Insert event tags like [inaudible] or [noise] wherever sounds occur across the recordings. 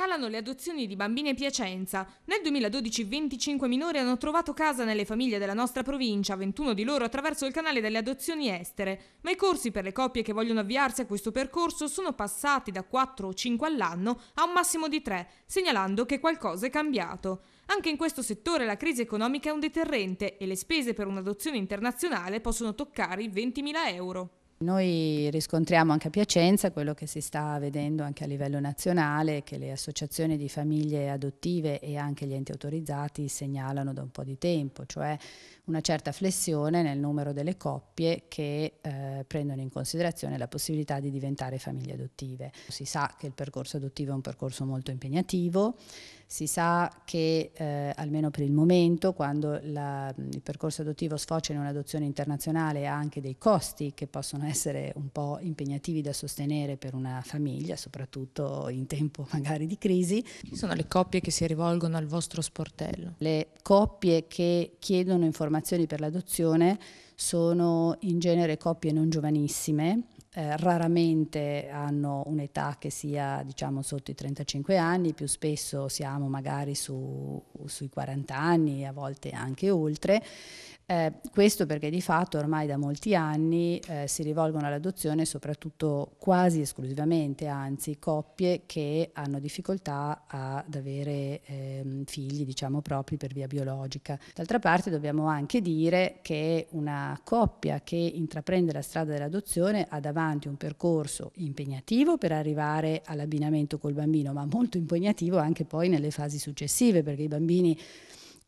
Calano le adozioni di bambine Piacenza. Nel 2012 25 minori hanno trovato casa nelle famiglie della nostra provincia, 21 di loro attraverso il canale delle adozioni estere, ma i corsi per le coppie che vogliono avviarsi a questo percorso sono passati da 4 o 5 all'anno a un massimo di 3, segnalando che qualcosa è cambiato. Anche in questo settore la crisi economica è un deterrente e le spese per un'adozione internazionale possono toccare i 20.000 euro. Noi riscontriamo anche a Piacenza quello che si sta vedendo anche a livello nazionale, che le associazioni di famiglie adottive e anche gli enti autorizzati segnalano da un po' di tempo, cioè una certa flessione nel numero delle coppie che eh, prendono in considerazione la possibilità di diventare famiglie adottive. Si sa che il percorso adottivo è un percorso molto impegnativo, si sa che eh, almeno per il momento quando la, il percorso adottivo sfocia in un'adozione internazionale ha anche dei costi che possono essere essere un po' impegnativi da sostenere per una famiglia, soprattutto in tempo [laughs] magari di crisi. Chi sono le coppie che si rivolgono al vostro sportello? Le coppie che chiedono informazioni per l'adozione sono in genere coppie non giovanissime, eh, raramente hanno un'età che sia diciamo sotto i 35 anni, più spesso siamo magari su, sui 40 anni, a volte anche oltre, eh, questo perché di fatto ormai da molti anni eh, si rivolgono all'adozione soprattutto quasi esclusivamente, anzi, coppie che hanno difficoltà ad avere ehm, figli, diciamo, propri per via biologica. D'altra parte dobbiamo anche dire che una coppia che intraprende la strada dell'adozione ha davanti un percorso impegnativo per arrivare all'abbinamento col bambino, ma molto impegnativo anche poi nelle fasi successive, perché i bambini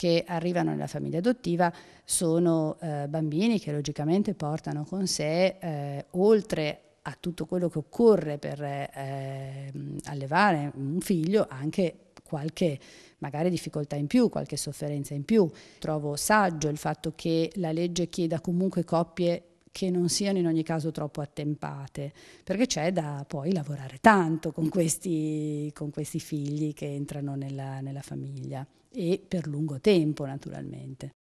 che arrivano nella famiglia adottiva sono eh, bambini che logicamente portano con sé, eh, oltre a tutto quello che occorre per eh, allevare un figlio, anche qualche magari difficoltà in più, qualche sofferenza in più. Trovo saggio il fatto che la legge chieda comunque coppie che non siano in ogni caso troppo attempate, perché c'è da poi lavorare tanto con questi, con questi figli che entrano nella, nella famiglia e per lungo tempo naturalmente.